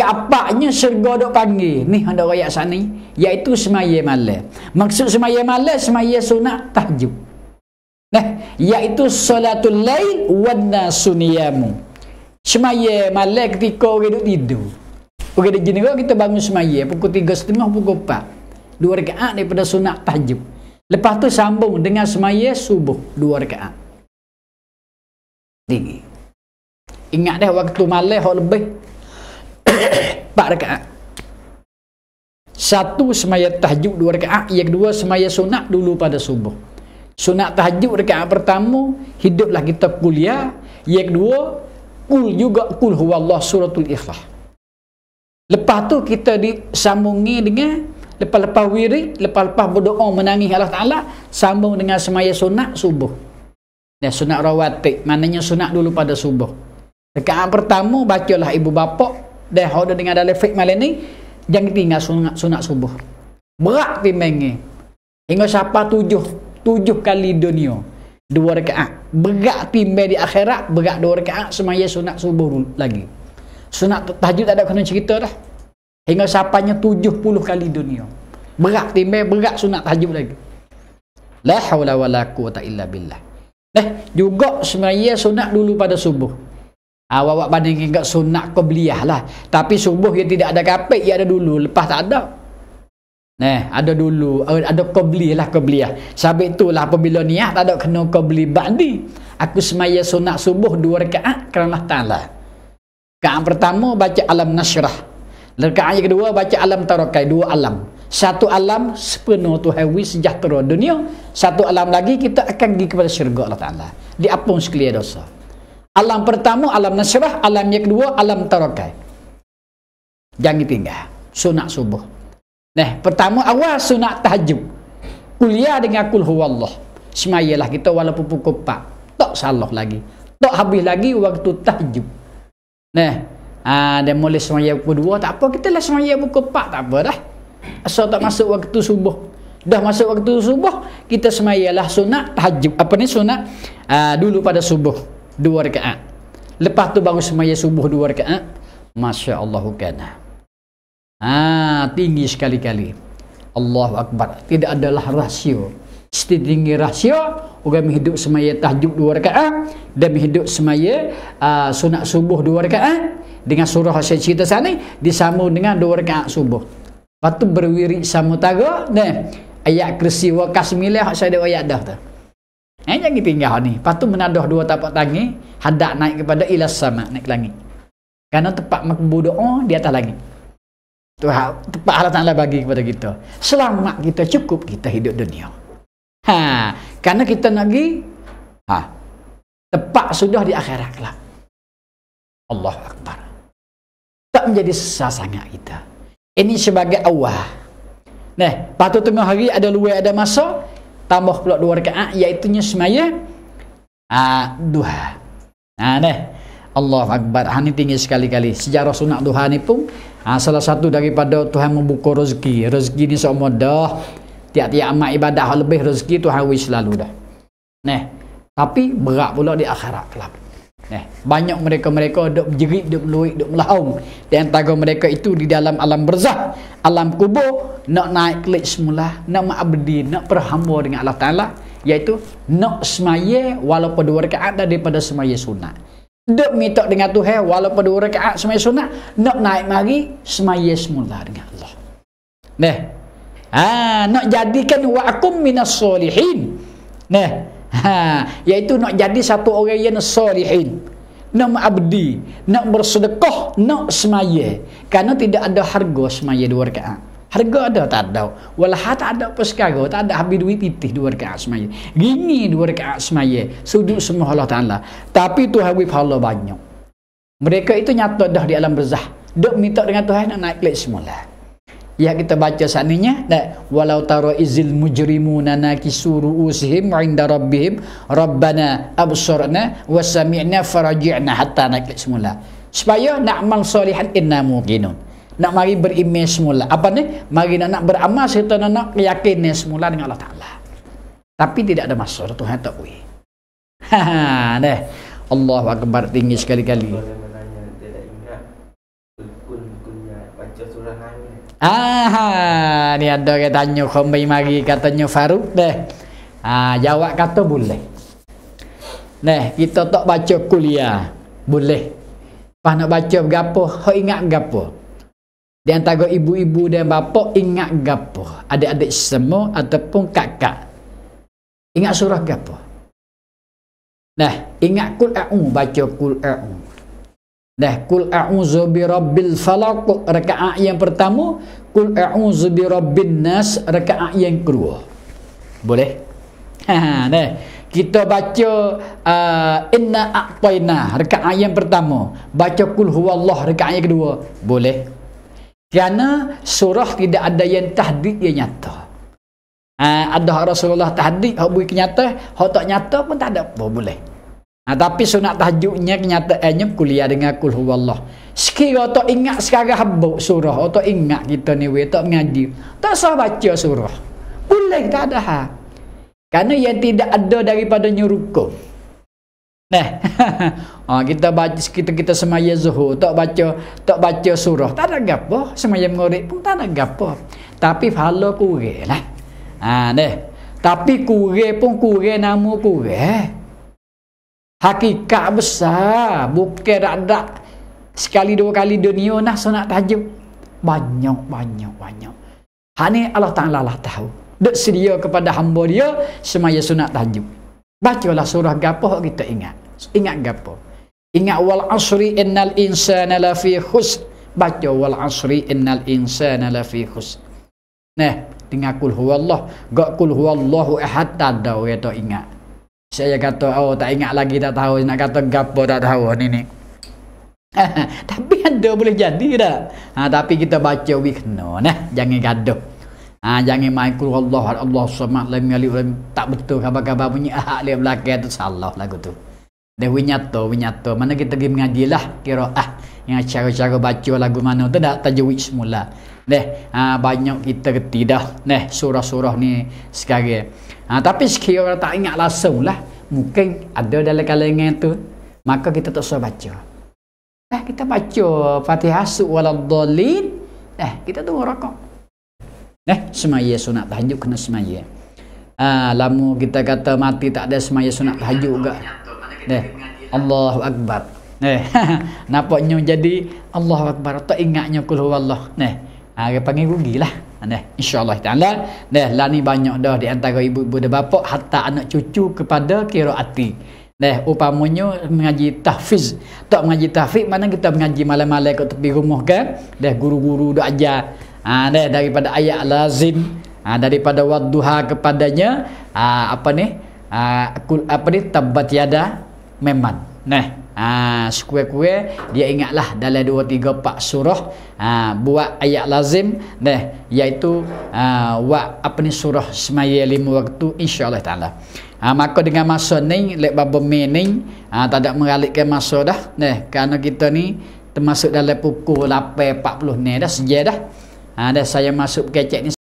ke apaknya syurga dok panggil ni ada royak sana? iaitu semaya malam maksud semaya malam semaya sunat tahajud nah iaitu solatul lail wadna sunyamu semaya malam ketika orang duduk tidur orang di jenera kita bangun semaya pukul tiga setengah, pukul empat. dua rekaat daripada sunat tahajud lepas tu sambung dengan semaya subuh dua rekaat tinggi Ingat dah waktu malam hok lebih Pak rakaat satu semaya tahajud dua rakaat yang kedua semaya sunat dulu pada subuh sunat tahajud rakaat pertama hiduplah kita kuliah yang kedua kul juga kul Allah suratul ikhlas lepas tu kita disambungi dengan lepas-lepas wiri, lepas-lepas berdoa menangis Allah Ta'ala sambung dengan semaya sunat subuh dan ya, sunat rawatik maknanya sunat dulu pada subuh rakaat pertama bacalah ibu bapa dan hodoh dengan dalam fikmah lain ni jangan tinggal sunat, sunat subuh berat timbang hingga siapa tujuh tujuh kali dunia dua rekaat berat timbang di akhirat berat dua rekaat semaya sunat subuh lagi sunat tahajud tak ada kena cerita dah hingga siapanya tujuh puluh kali dunia berat timbang berat sunat tahajud lagi la haula wala quwata illa billah Eh, juga sebenarnya sunat dulu pada subuh. Awak awak banding dengan sunat kau beliah lah. Tapi subuh yang tidak ada kapit, ia ada dulu. Lepas tak ada. Nah, ada dulu. Eh, ada kau belilah lah, kau beliah. Sabit itulah apabila niat tak ada kena kau beli badi. Aku semaya sunat subuh dua rekaat kerana ta'ala. Rekaat pertama baca alam nasyrah. Rekaat yang kedua baca alam tarakai. Dua alam. Satu alam sepenuh Tuhan wis sejahtera dunia. Satu alam lagi kita akan pergi kepada syurga Allah Ta'ala. Diapung sekalian dosa. Alam pertama alam nasrah, alam yang kedua alam tarakai. Jangan tinggal. Sunat subuh. Nah, pertama awal sunat tahajud. Kuliah dengan kul Allah. Semayalah kita walaupun pukul 4. Tak salah lagi. Tak habis lagi waktu tahajud. Nah, ah ha, dan mulai semayal pukul 2 tak apa, kita lah semayal pukul 4 tak apa dah. Asal tak masuk waktu subuh. Dah masuk waktu subuh, kita semayalah sunat tahajud. Apa ni sunat? Uh, ha, dulu pada subuh dua rakaat. Lepas tu bangun semaya subuh dua rakaat. Masya Allah kena. Ha, tinggi sekali-kali. Allahu Akbar. Tidak adalah rahsia. Setiap tinggi rahsia, orang hidup semaya tahajud dua rakaat. Dan menghidup semaya uh, sunat subuh dua rakaat. Dengan surah saya cerita sana, disambung dengan dua rakaat subuh. Lepas tu berwiri sama tagak, ayat kersi wa saya ada ayat dah tu. Eh, jangan tinggal ni. Lepas tu menadah dua tapak tangan, hadap naik kepada ilas sama, naik ke langit. Karena tempat makbul doa oh, di atas langit. Tu tempat Allah Taala bagi kepada kita. Selamat kita cukup kita hidup dunia. Ha, karena kita nak pergi ha. Tempat sudah di akhirat kelak. Allah Akbar. Tak menjadi sesah sangat kita. Ini sebagai awal. Nah, patut tengah hari ada luar ada masa, tambah pula dua rakaat iaitu nya semaya ah duha ha, nah deh Allah akbar ha ni tinggi sekali-kali sejarah sunat duha ni pun ha, salah satu daripada Tuhan membuka rezeki rezeki ni semua dah tiap-tiap amal ibadah lebih rezeki Tuhan wish selalu dah nah tapi berat pula di akhirat kelak Eh, banyak mereka-mereka duk menjerit, duk meluik, duk melahung. Di antara mereka itu di dalam alam berzah, alam kubur, nak naik kelik semula, nak ma'abdi, nak berhamba dengan Allah Ta'ala. Iaitu, nak semaya walaupun dua rekaat daripada semaya sunat. Duk minta dengan Tuhan walaupun dua rekaat semaya sunat, nak naik mari semaya semula dengan Allah. Nah, Ah, nak jadikan wa'akum minas solihin. Nah. Ha, iaitu nak jadi satu orang yang salihin. Nak abdi, nak bersedekah, nak semaya. Karena tidak ada harga semaya dua rakaat. Harga ada tak ada. Walah tak ada apa sekarang. Tak ada habis duit pitih dua rakaat semaya. Gini dua rakaat semaya. Sudut semua Allah Ta'ala. Tapi tu hawi pahala banyak. Mereka itu nyata dah di alam berzah. Duk minta dengan Tuhan nak naik kelas semula. Ya kita baca saninya dak walau tara izil mujrimuna nakisu ruusihim inda rabbihim rabbana absurna wa sami'na faraji'na hatta naklik semula supaya nak mang solihat inna mungkinun nak mari berimej semula apa ni mari nak nak beramal serta nak nak yakin semula dengan Allah Taala tapi tidak ada masa Tuhan tak ui ha, ha, ha deh Allahu akbar tinggi sekali-kali Ah, ni ada orang tanya khombai mari katanya Faruk deh. Ah, jawab kata boleh. Neh, kita tak baca kuliah. Boleh. Pas nak baca berapa, hok ingat berapa. Di antara ibu-ibu dan bapa ingat berapa? Adik-adik semua ataupun kakak. Ingat surah berapa? Nah, ingat kul a'u baca kul a'u. Dah kul a'udzu birabbil falaq rakaat yang pertama, kul a'udzu birabbin nas rakaat yang kedua. Boleh? Ha, ha dah. Kita baca uh, inna aqtayna rakaat yang pertama, baca kul huwallah rakaat yang kedua. Boleh? Kerana surah tidak ada yang tahdid yang nyata. Ha, ada Rasulullah tahdid, hak bui kenyata, hak tak nyata pun tak ada. Oh, boleh. Nah, ha, tapi sunat tahajudnya kenyataannya eh, kuliah dengan kul huwallah. Sekiranya tak ingat sekarang habuk surah atau oh, ingat kita ni we tak mengaji, tak sah baca surah. Boleh tak ada ha. Karena yang tidak ada daripada nyuruku. Nah, ha, kita baca kita kita semaya zuhur, tak baca tak baca surah, tak ada gapo. Semaya murid pun tak ada gapo. Tapi pahala kurang lah. Ha, nah. Tapi kurang pun kurang namu kurang. Hakikat besar Bukan dak-dak Sekali dua kali dunia nak sunat tajuk Banyak, banyak, banyak Hani Allah Ta'ala lah tahu Dek sedia kepada hamba dia Semaya sunat tahajud Bacalah surah gapoh kita ingat Ingat gapoh Ingat wal asri innal insana lafi khus Baca wal asri innal insana lafi khus Nah, dengar kul huwallah Gak kul huwallahu ehad Tak ada, kita ingat saya kata, oh tak ingat lagi tak tahu. Nak kata gapo tak tahu ni ni. tapi ada boleh jadi tak? Ha, tapi kita baca we kena nah. Jangan gaduh. Ha, jangan main kul Allah Allah Subhanahu lam yali tak betul khabar-khabar punya. hak dia belakang itu salah lagu tu. Dia winyato winyato mana kita pergi mengajilah qiraah yang cara-cara baca lagu mana tu dak tajwid semula. Neh, ha, banyak kita ketidah neh surah-surah ni sekarang. Ha, tapi sekiranya tak ingat langsung lah. Mungkin ada dalam kalangan tu. Maka kita tak usah baca. Eh, kita baca Fatihah su'waladzalin. Eh, kita tunggu rokok. Eh, semaya sunat tahajud kena semaya. Ha, lama kita kata mati tak ada semaya sunat tahajud juga. Eh, Allahu Akbar. Eh, nampaknya jadi Allahu Akbar. Tak ingatnya kulhu Allah. Eh, ha, dia panggil rugi lah nah, ha, insyaAllah ta'ala nah, lah banyak dah di antara ibu-ibu dan bapak hatta anak cucu kepada kira hati Nah, upamanya mengaji tahfiz. Tak mengaji tahfiz, mana kita mengaji malam-malam kat tepi rumah kan? Dah guru-guru dah ajar. Ha, dah daripada ayat lazim. Ha, daripada wadduha kepadanya. Ha, apa ni? Ha, apa ni? Tabbat yada memat. Nah. Ha, sekue-kue dia ingatlah dalam dua tiga pak surah ha, buat ayat lazim deh yaitu ha, buat apa ni surah semaya lima waktu insyaallah taala ha, maka dengan masa ni lek bab mening ha, tak ada meralihkan masa dah deh kerana kita ni termasuk dalam pukul 8.40 ni dah sejeda dah ha, dah saya masuk kecek ni